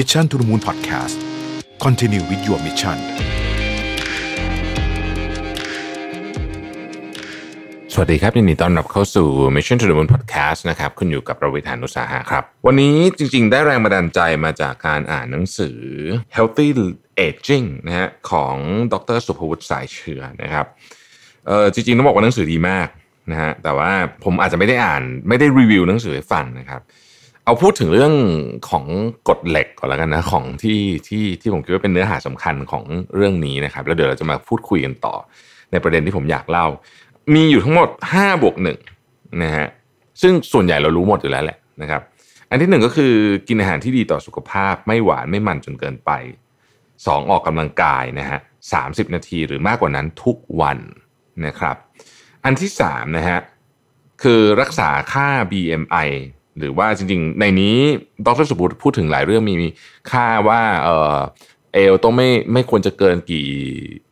มิชั i o n to the Moon Podcast c น n t i n u e w i t ิ your m i s s i สวัสดีครับ ยินดีต้อนรับเข้าสู่ Mission to the Moon Podcast นะครับคุณอยู่กับประวิธานุสาหะครับ วันนี้จริงๆได้แรงบันดาลใจมาจากการอ่านหนังสือ Healthy Aging นะฮะของดรสุภวุฒิสายเชื้อนะครับเออจริงๆต้องบอกว่าหนังสือดีมากนะฮะแต่ว่าผมอาจจะไม่ได้อ่านไม่ได้รีวิวหนังสือให้ฟังนะครับเอาพูดถึงเรื่องของกฎเหล็กก่อนแล้วกันนะของที่ที่ที่ผมคิดว่าเป็นเนื้อหาสำคัญของเรื่องนี้นะครับแล้วเดี๋ยวเราจะมาพูดคุยกันต่อ ในประเด็นที่ผมอยากเล่า มีอยู่ทั้งหมด 5บวกหนึ่งนะฮะซึ่งส่วนใหญ่เรารู้หมดอยู่แล้วแหละนะครับอันที่หนึ่งก็คือกินอาหารที่ดีต่อสุขภาพไม่หวานไม่มันจนเกินไป 2 ออกกำลังกายนะฮะสานาทีหรือมากกว่านั้นทุกวันนะครับอันที่3นะฮะคือรักษาค่า BMI หรือว่าจริง ๆ ในนี้ดรสุบุตรพูดถึงหลายเรื่องมีค่าว่า เออเอลต้องไม่ไม่ควรจะเกินกี่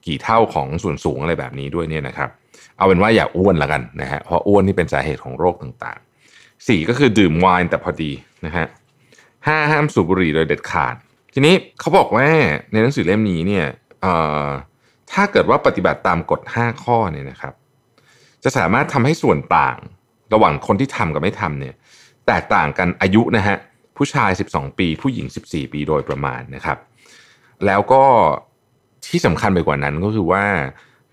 กี่เท่าของส่วนสูงอะไรแบบนี้ด้วยเนี่ยนะครับเอาเป็นว่าอย่าอ้วนละกันนะฮะเพราะอ้วนนี่เป็นสาเหตุของโรคต่างๆสี่ก็คือดื่มไวน์แต่พอดีนะฮะห้าห้ามสูบบุหรี่โดยเด็ดขาด ทีนี้เขาบอกว่าในหนังสือเล่มนี้เนี่ยถ้าเกิดว่าปฏิบัติตามกฎ5ข้อเนี่ยนะครับ จะสามารถทำให้ส่วนต่างระหว่างคนที่ทำกับไม่ทำเนี่ยแตกต่างกันอายุนะฮะผู้ชาย 12 ปีผู้หญิง 14 ปีโดยประมาณนะครับ แล้วก็ที่สำคัญไปกว่านั้นก็คือว่า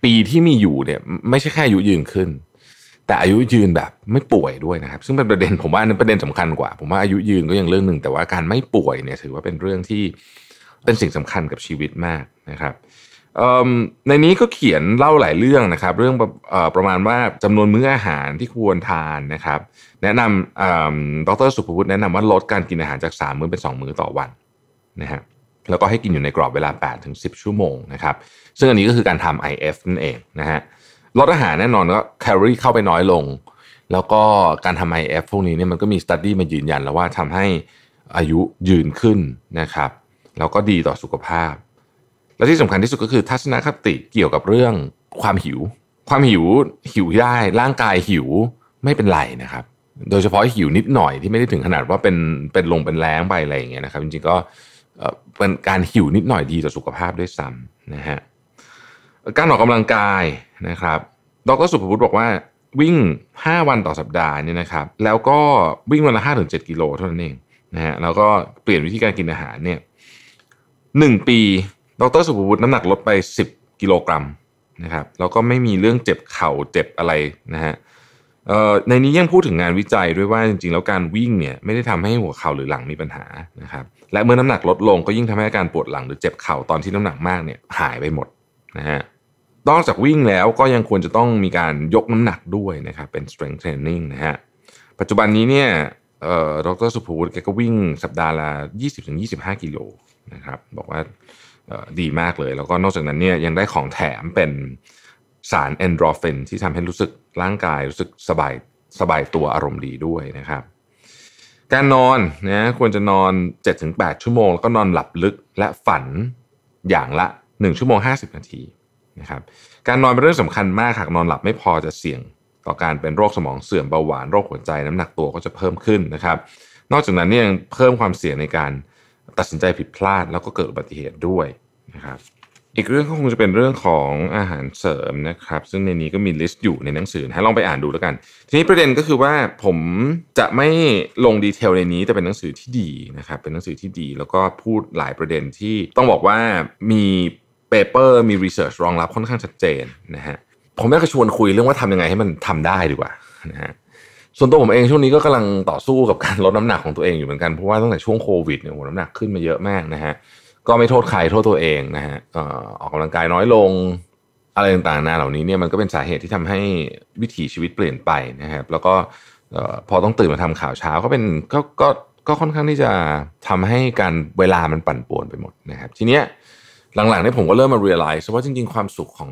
ปีที่มีอยู่เนี่ย ไม่ใช่แค่อายุยืนขึ้น แต่อายุยืนแบบ ไม่ป่วยด้วยนะครับ ซึ่งเป็นประเด็นผมว่าเป็นประเด็นสำคัญกว่า ผมว่าอายุยืนก็ยังเรื่องหนึ่งแต่ว่าการไม่ป่วยเนี่ยถือว่าเป็นเรื่องที่เป็นสิ่งสำคัญกับชีวิตมากนะครับในนี้ก็เขียนเล่าหลายเรื่องนะครับเรื่องประมาณว่าจำนวนมื้ออาหารที่ควรทานนะครับแนะนำดรสุภพุฒธแนะนำว่า ลดการกินอาหารจาก 3 มื้อเป็น 2 มื้อต่อวันนะฮะแล้วก็ให้กินอยู่ในกรอบเวลา8ถึง10 ชั่วโมงนะครับซึ่งอันนี้ก็คือการทำ IF นั่นเองนะฮะลดอาหารแน่นอนก็แคลอรี่เข้าไปน้อยลง แล้วก็การทำ IF พวกนี้เนี่ยมันก็มีสต๊ดดี้มายืนยันแล้วว่าทำให้อายุยืนขึ้นนะครับแล้วก็ดีต่อสุขภาพและที่สำคัญที่สุดก็คือ ทัศนคติเกี่ยวกับเรื่องความหิว ความหิวหิวได้ร่างกายหิวไม่เป็นไรนะครับ โดยเฉพาะหิวนิดหน่อยที่ไม่ได้ถึงขนาดว่าเป็นเป็นลงเป็นแรงไปอะไรอย่างเงี้ยนะครับจริงๆก็เป็นการหิวนิดหน่อยดีต่อสุขภาพด้วยซ้ำนะฮะการออกกำลังกายนะครับ ดร สุภพุฒิบอกว่าวิ่ง 5 วันต่อสัปดาห์เนี่ยนะครับแล้วก็วิ่งวันละ5ถึง7กิโลเท่านั้นเองนะฮะแล้วก็เปลี่ยนวิธีการกินอาหารเนี่ยหนึ่งปีดรสุภวุฒิน้ำหนักลดไปสิบกิโลกรัมนะครับแล้วก็ไม่มีเรื่องเจ็บเข่าเจ็บอะไรนะฮะในนี้ยังพูดถึงงานวิจัยด้วยว่าจริงๆ แล้วการวิ่งเนี่ยไม่ได้ทำให้หัวเข่าหรือหลังมีปัญหานะครับและเมื่อน้ำหนักลดลงก็ยิ่งทำให้อาการปวดหลังหรือเจ็บเข่าตอนที่น้ำหนักมากเนี่ยหายไปหมดนะฮะนอกจากวิ่งแล้วก็ยังควรจะต้องมีการยกน้ำหนักด้วยนะครับเป็น strength training นะฮะปัจจุบันนี้เนี่ยดรสุภูดแกก็วิ่งสัปดาห์ละ20-25กิโลนะครับบอกว่าดีมากเลย แล้วก็นอกจากนั้นเนี่ยยังได้ของแถมเป็นสารเอนโดรฟิน ที่ทำให้รู้สึกร่างกายรู้สึกสบายสบายตัวอารมณ์ดีด้วยนะครับ การนอนนะควรจะนอน 7-8 ชั่วโมงแล้วก็นอนหลับลึกและฝันอย่างละ 1 ชั่วโมง 50 นาทีนะครับการนอนเป็นเรื่องสำคัญมาก หาก นอนหลับไม่พอจะเสี่ยงต่อการเป็นโรคสมองเสื่อมเบาหวานโรคหัวใจ น้ำหนักตัวก็จะเพิ่มขึ้นนะครับ นอกจากนั้นเนี่ยยังเพิ่มความเสี่ยงในการตัดสินใจผิดพลาดแล้วก็เกิดอุบัติเหตุด้วยนะครับ อีกเรื่องก็คงจะเป็นเรื่องของอาหารเสริมนะครับ ซึ่งในนี้ก็มีลิสต์อยู่ในหนังสือให้ลองไปอ่านดูแล้วกัน ทีนี้ประเด็นก็คือว่าผมจะไม่ลงดีเทลในนี้แต่เป็นหนังสือที่ดีนะครับ เป็นหนังสือที่ดี แล้วก็พูดหลายประเด็นที่ต้องบอกว่ามีเปเปอร์ มีรีเสิร์ชรองรับค่อนข้างชัดเจนนะฮะผมอยากจะชวนคุยเรื่องว่าทายังไงให้มันทาได้ดีกว่านะฮะส่วนตัวผมเองช่วงนี้ก็กำลังต่อสู้กับการลดน้ำหนักของตัวเองอยู่เหมือนกันเพราะว่าตั้งแต่ช่วงโควิดเนี่ยหัวน้ำหนักขึ้นมาเยอะมากนะฮะก็ไม่โทษใครโทษตัวเองนะฮะออกกำลังกายน้อยลงอะไรต่างๆนาเหล่านี้เนี่ยมันก็เป็นสาเหตุที่ทำให้วิถีชีวิตเปลี่ยนไปนะครับแล้วก็พอต้องตื่นมาทำข่าวเช้าก็เป็นก็ก็ก็ค่อนข้างที่จะทำให้การเวลามันปั่นป่วนไปหมดนะครับทีเนี้ยหลังๆเนี่ยผมก็เริ่มมาเรียลไลซ์ว่าจริงๆความสุขของ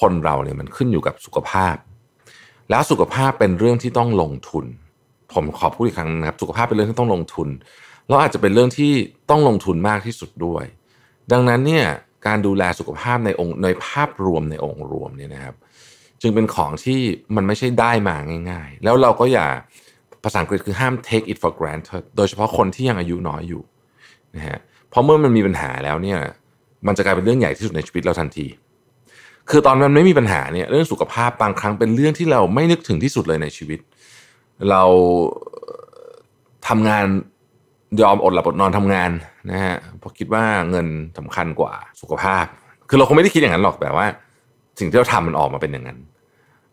คนเราเนี่ยมันขึ้นอยู่กับสุขภาพแล้วสุขภาพเป็นเรื่องที่ต้องลงทุน ผมขอพูดอีกครั้งนะครับ สุขภาพเป็นเรื่องที่ต้องลงทุนแล้วอาจจะเป็นเรื่องที่ต้องลงทุนมากที่สุดด้วย ดังนั้นเนี่ยการดูแลสุขภาพในองค์ในภาพรวมในองค์รวมเนี่ยนะครับ จึงเป็นของที่มันไม่ใช่ได้มาง่าย ๆ แล้วเราก็อย่าภาษาอังกฤษคือห้าม take it for granted โดยเฉพาะคนที่ยังอายุน้อยอยู่นะฮะเพราะเมื่อมันมีปัญหาแล้วเนี่ยมันจะกลายเป็นเรื่องใหญ่ที่สุดในชีวิตเราทันทีคือตอนมันไม่มีปัญหาเนี่ยเรื่องสุขภาพบางครั้งเป็นเรื่องที่เราไม่นึกถึงที่สุดเลยในชีวิต เราทำงานยอมอดหลับอดนอนทำงานนะฮะเพราะคิดว่าเงินสำคัญกว่าสุขภาพ คือเราคงไม่ได้คิดอย่างนั้นหรอกแต่ว่า สิ่งที่เราทำมันออกมาเป็นอย่างนั้น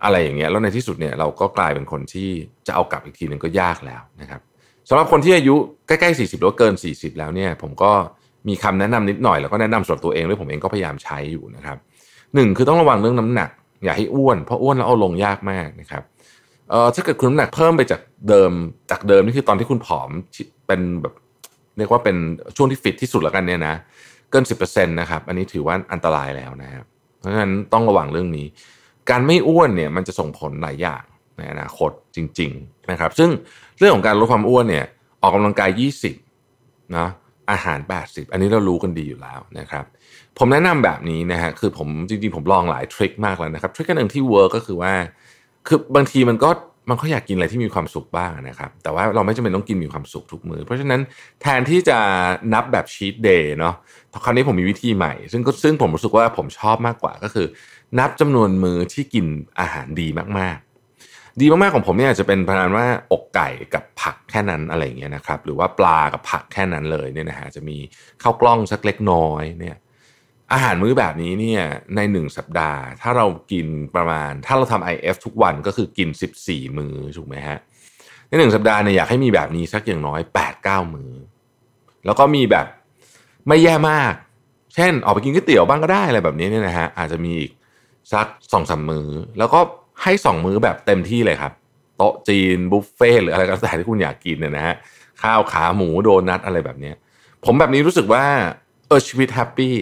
อะไรอย่างเงี้ยแล้วในที่สุดเนี่ยเราก็กลายเป็นคนที่จะเอากลับอีกทีหนึ่งก็ยากแล้วนะครับสำหรับคนที่อายุใกล้ๆ40 หรือเกิน 40 แล้วเนี่ย ผมก็มีคำแนะนำนิดหน่อยแล้วก็แนะนำสำหรับตัวเองด้วยผมเองก็พยายามใช้อยู่นะครับหนึ่งคือต้องระวังเรื่องน้ำหนัก อย่าให้อ้วนเพราะอ้วนแล้วเอาลงยากมากนะครับเอ่อถ้าเกิดคุณน้ำหนักเพิ่มไปจากเดิมจากเดิมนี่คือตอนที่คุณผอมเป็นแบบเรียกว่าเป็นช่วงที่ฟิตที่สุดแล้วกันเนี่ยนะเกินสิบเเปอร์ซ็นะครับอันนี้ถือว่าอันตรายแล้วนะครับเพราะฉะนั้นต้องระวังเรื่องนี้ การไม่อ้วนเนี่ยมันจะส่งผลหลายอย่างในอนาคตจริงๆนะครับ ซึ่งเรื่องของการลดความอ้วนเนี่ยออกกำลังกาย 20นะอาหาร80 อันนี้เรารู้กันดีอยู่แล้วนะครับผมแนะนำแบบนี้นะฮะคือผมจริงๆผมลองหลายทริคมากแล้วนะครับทริคกันหนึ่งที่เวิร์กก็คือว่าคือบางทีมันก็มันก็อยากกินอะไรที่มีความสุขบ้างนะครับ แต่ว่าเราไม่จำเป็นต้องกินมีความสุขทุกมือ เพราะฉะนั้นแทนที่จะนับแบบชีตเดย์เนาะคราวนี้ผมมีวิธีใหม่ซึ่งก็ซึ่งผมรู้สึกว่าผมชอบมากกว่าก็คือนับจำนวนมือที่กินอาหารดีมากๆ ดีมากๆของผมเนี่ยจะเป็นประมาณว่าอกไก่กับผักแค่นั้นอะไรเงี้ยนะครับหรือว่าปลากับผักแค่นั้นเลยเนี่ยนะฮะจะมีข้าวกล้องสักเล็กน้อยเนี่ยอาหารมื้อแบบนี้เนี่ยในหนึ่งสัปดาห์ ถ้าเรากินประมาณ ถ้าเราทำ IF ทุกวันก็คือกิน 14 มื้อถูกไหมฮะในหนึ่งสัปดาห์เนี่ยอยากให้มีแบบนี้สักอย่างน้อย 8-9 มื้อแล้วก็มีแบบไม่แย่มาก เช่นออกไปกินก๋วยเตี๋ยวบ้างก็ได้อะไรแบบนี้เนี่ยนะฮะอาจจะมีอีกสักสองสามมื้อแล้วก็ให้สองมื้อแบบเต็มที่เลยครับโต๊ะจีน บุฟเฟ่หรืออะไรก็แล้วแต่ที่คุณอยากกินเนี่ยนะฮะข้าวขาหมูโดนัทอะไรแบบนี้ผมแบบนี้รู้สึกว่าเออชีวิตแฮปปี้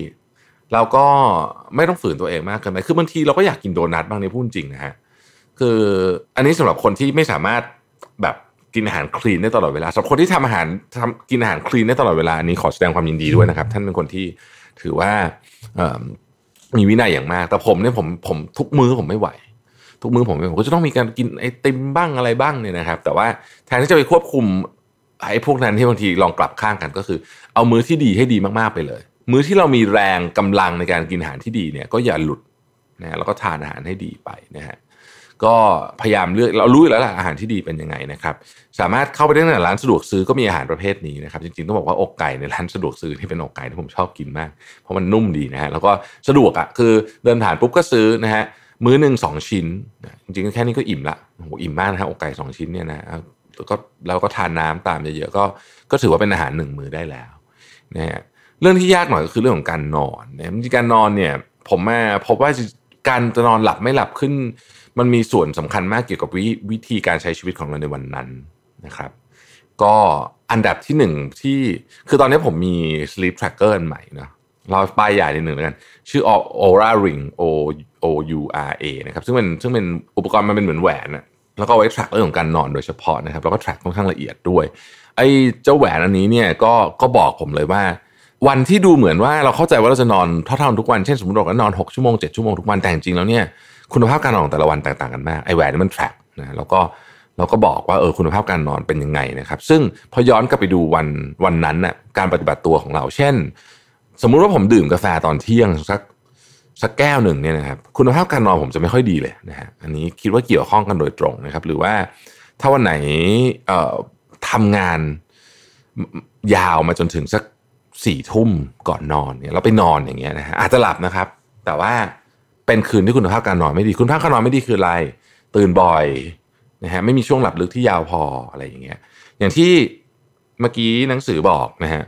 เราก็ไม่ต้องฝืนตัวเองมากเกินไปคือบางทีเราก็อยากกินโดนัทบ้างในพูดจริงนะฮะ คืออันนี้สำหรับคนที่ไม่สามารถแบบกินอาหารคลีนได้ตลอดเวลาสำหรับคนที่ทำอาหารทำกินอาหารคลีนได้ตลอดเวลาอันนี้ขอแสดงความยินดีด้วยนะครับ ท่านเป็นคนที่ถือว่ามีวินัยอย่างมาก แต่ผมเนี่ยผมผมทุกมื้อผมไม่ไหวทุกมื้อผมผมก็จะต้องมีการกินไอติมบ้างอะไรบ้างเนี่ยนะครับ แต่ว่าแทนที่จะไปควบคุมไอ้พวกนั้นที่บางทีลองกลับข้างกันก็คือ เอามือที่ดีให้ดีมากๆไปเลยมื้อที่เรามีแรงกำลังในการกินอาหารที่ดีเนี่ยก็อย่าหลุดนะแล้วก็ทานอาหารให้ดีไปนะฮะก็พยายามเลือกเรารู้แล้วล่ะอาหารที่ดีเป็นยังไงนะครับ สามารถเข้าไปได้ในร้านสะดวกซื้อก็มีอาหารประเภทนี้นะครับจริงๆ ต้องบอกว่าอกไก่ในร้านสะดวกซื้อที่เป็นอกไก่ที่ผมชอบกินมาก เพราะมันนุ่มดีนะฮะแล้วก็สะดวกอะ่ะคือเดินผ่านปุ๊บก็ซื้อนะฮะมื้อหนึ่งสองชิ้นจริงๆแค่นี้ก็อิ่มละโหอิ่มมากนะฮะอกไก่สองชิ้นเนี่ยนะแล้วก็เราก็ทานน้ำตามเยอะๆก็ก็ถือว่าเป็นอาหารหนึ่งมื้อได้แล้วนะฮะเรื่องที่ยากหน่อยก็คือเรื่องของการนอนนะการนอนเนี่ย ผมแม่พบว่าการจะนอนหลับไม่หลับขึ้น มันมีส่วนสำคัญมากเกี่ยวกับวิวธีการใช้ชีวิตของเราในวันนั้นนะครับ ก็อันดับที่หนึ่งที่คือตอนนี้ผมมี sleep tracker ใหม่นะเราป้ายใหญ่ในหนึ่งแล้วกัน ชื่อ Aura Ring O O U R A นะครับซึ่งเป็นซึ่งเป็นอุปกรณ์มันเป็นเหมือนแหวนนะแล้วก็ไว้ track เรื่องของการนอนโดยเฉพาะนะครับ แล้วก็ track ค่อนข้างละเอียดด้วยไอ้เจ้าแหวนอันนี้เนี่ยก็ก็บอกผมเลยว่าวันที่ดูเหมือนว่าเราเข้าใจว่าเราจะนอนเท่าเท่าทุกวัน เช่นสมมติเราก็นอน6ชั่วโมง 7 ชั่วโมงทุกวัน แต่จริงแล้วเนี่ยคุณภาพการนอนแต่ละวันแตกต่างกันมากไอแหวนนี่มันแฝกนะแล้วก็เราก็บอกว่าเออคุณภาพการนอนเป็นยังไงนะครับ ซึ่งพอย้อนกลับไปดูวันวันนั้นน่ะการปฏิบัติตัวของเรา เช่น สมมุติว่าผมดื่มกาแฟตอนเที่ยงสักสักแก้วหนึ่งเนี่ยนะครับคุณภาพการนอนผมจะไม่ค่อยดีเลยนะฮะอันนี้คิดว่าเกี่ยวข้องกันโดยตรงนะครับ หรือว่าถ้าวันไหนเอ่อทำงานยาวมาจนถึงสักสี่ทุ่มก่อนนอนเนี่ยเราไปนอนอย่างเงี้ยนะฮะอาจจะหลับนะครับ แต่ว่าเป็นคืนที่คุณภาพการนอนไม่ดีคุณภาพการนอนไม่ดีคืออะไร ตื่นบ่อยนะฮะไม่มีช่วงหลับลึกที่ยาวพออะไรอย่างเงี้ยอย่างที่เมื่อกี้หนังสือบอกนะฮะ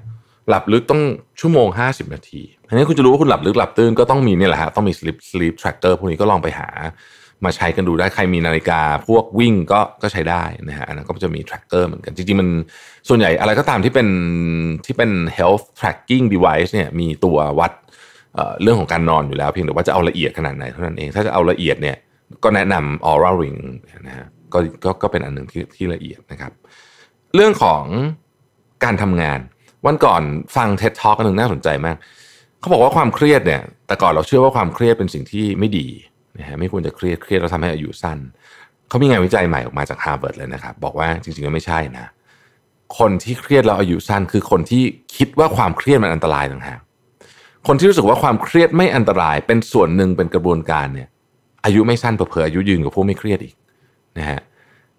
หลับลึกต้องชั่วโมง 50 นาทีทีนี้คุณจะรู้ว่าคุณหลับลึกหลับตื่นก็ต้องมีเนี่ยแหละฮะต้องมี sleep sleep tracker พวกนี้ก็ลองไปหามาใช้กันดูได้ใครมีนาฬิกาพวกวิ่งก็ก็ใช้ได้นะฮะอันนั้นก็จะมี tracker เหมือนกัน จริงๆมันส่วนใหญ่อะไรก็ตามที่เป็นที่เป็น health tracking device เนี่ยมีตัววัดเรื่องของการนอนอยู่แล้วเพียงแต่ว่าจะเอาละเอียดขนาดไหนเท่านั้นเองถ้าจะเอาละเอียดเนี่ยก็แนะนำ Aura Ring นะฮะก็ก็ก็เป็นอันหนึ่งที่ที่ละเอียดนะครับ เรื่องของการทำงานวันก่อนฟัง TED Talk กันหนึ่งน่าสนใจมาก เขาบอกว่าความเครียดเนี่ย แต่ก่อนเราเชื่อว่าความเครียดเป็นสิ่งที่ไม่ดีนะฮะไม่ควรจะเครียด เครียดแล้วทำให้อายุสั้น เขามีงานวิจัยใหม่ออกมาจากฮาร์วาร์ดเลยนะครับบอกว่าจริงๆก็ไม่ใช่นะ คนที่เครียดแล้วอายุสั้น คือคนที่คิดว่าความเครียดมันอันตรายต่างหากคนที่รู้สึกว่าความเครียดไม่อันตรายเป็นส่วนหนึ่งเป็นกระบวนการเนี่ยอายุไม่สั้นเผลออายุยืนกว่าผู้ไม่เครียดอีกนะฮะ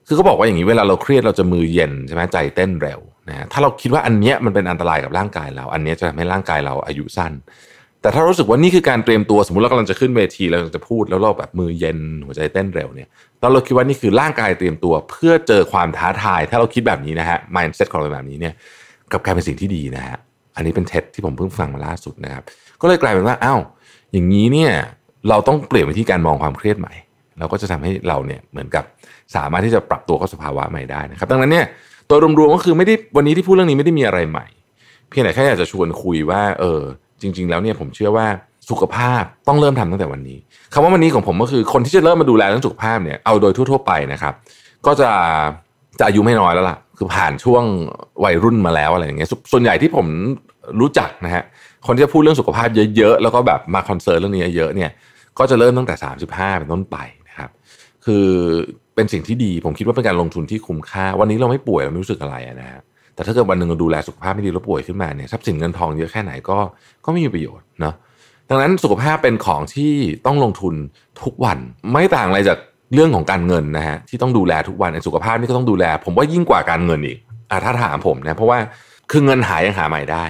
คือเขาบอกว่าอย่างนี้เวลาเราเครียดเราจะมือเย็นใช่ไหมใจเต้นเร็วนะฮะถ้าเราคิดว่าอันเนี้ยมันเป็นอันตรายกับร่างกายเรา อันเนี้ยจะทำให้ร่างกายเราอายุสั้นแต่ถ้ารู้สึกว่านี่คือการเตรียมตัวสมมติเรากำลังจะขึ้นเวที เราจะพูดแล้วเราแบบมือเย็นหัวใจเต้นเร็วเนี่ยตอนเราคิดว่านี่คือร่างกายเตรียมตัวเพื่อเจอความท้าทาย ถ้าเราคิดแบบนี้นะฮะ mindset ของเราแบบนี้เนี่ยกับกลายเป็นสิ่งที่ดีนะฮะอันนี้เป็นเท็จที่ผมเพิ่งฟังมาล่าสุดนะครับก็เลยกลายเป็นว่าเอ้า อย่างนี้เนี่ยเราต้องเปลี่ยนวิธีการมองความเครียดใหม่เราก็จะทำให้เราเนี่ยเหมือนกับสามารถที่จะปรับตัวเข้าสภาวะใหม่ได้นะครับดังนั้นเนี่ยตัวรวมๆก็คือไม่ได้วันนี้ที่พูดเรื่องนี้ไม่ได้มีอะไรใหม่ เพียงแต่แค่อยากจะชวนคุยว่า เออจริง ๆ แล้วเนี่ยผมเชื่อว่าสุขภาพต้องเริ่มทำตั้งแต่วันนี้ คำว่าวันนี้ของผมก็คือคนที่จะเริ่มมาดูแลเรื่องสุขภาพเนี่ยเอาโดยทั่วๆไปนะครับก็จะจะอายุไม่น้อยแล้วล่ะ คือผ่านช่วงวัยรุ่นมาแล้วอะไรอย่างเงี้ยส่วนใหญ่ที่ผมรู้จักนะฮะคนที่จะพูดเรื่องสุขภาพเยอะๆ แล้วก็แบบมาคอนเซิร์ตเรื่องนี้เยอะเนี่ยก็จะเริ่มตั้งแต่ 35 เป็นต้นไปนะครับคือเป็นสิ่งที่ดีผมคิดว่าเป็นการลงทุนที่คุ้มค่า วันนี้เราไม่ป่วยเราไม่รู้สึกอะไรนะฮะแต่ถ้าเกิดวันหนึ่งเราดูแลสุขภาพไม่ดีแล้วป่วยขึ้นมาเนี่ยทรัพย์สินเงินทองเยอะแค่ไหนก็ก็ไม่มีประโยชน์เนาะดังนั้นสุขภาพเป็นของที่ต้องลงทุนทุกวันไม่ต่างอะไรจากเรื่องของการเงินนะฮะที่ต้องดูแลทุกวันสุขภาพนี่ก็ต้องดูแล ผมว่ายิ่งกว่าการเงินอีกอ่าถ้าถามผมนะเพราะว่าคือเงินหายยังหาใหม่ได้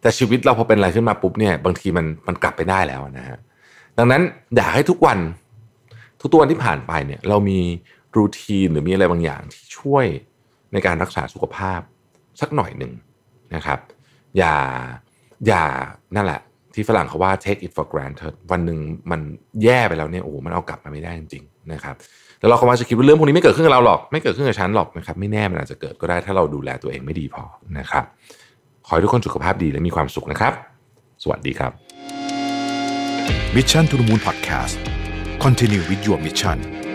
แต่ชีวิตเราพอเป็นอะไรขึ้นมาปุ๊บเนี่ยบางทีมันมันกลับไปได้แล้วนะฮะดังนั้นอยากให้ทุกวัน ทุกตัวที่ผ่านไปเนี่ยเรามีรูทีนหรือมีอะไรบางอย่างที่ช่วยในการรักษาสุขภาพสักหน่อยหนึ่งนะครับ อย่าอย่านั่นแหละที่ฝรั่งเขาว่า take it for granted วันหนึ่งมันแย่ไปแล้วเนี่ยโอ้มันเอากลับมาไม่ได้จริงๆนะครับ แล้วเราคงวาจะคิดว่าเรื่องพวกนี้ไม่เกิดขึ้นกับเราหรอกไม่เกิดขึ้นกับฉันหรอกนะครับไม่แน่มันอาจจะเกิดก็ได้ถ้าเราดูแลตัวเองไม่ดีพอนะครับ ขอให้ทุกคนสุขภาพดีและมีความสุขนะครับ สวัสดีครับ Mission to the Moon Podcast Continue with your mission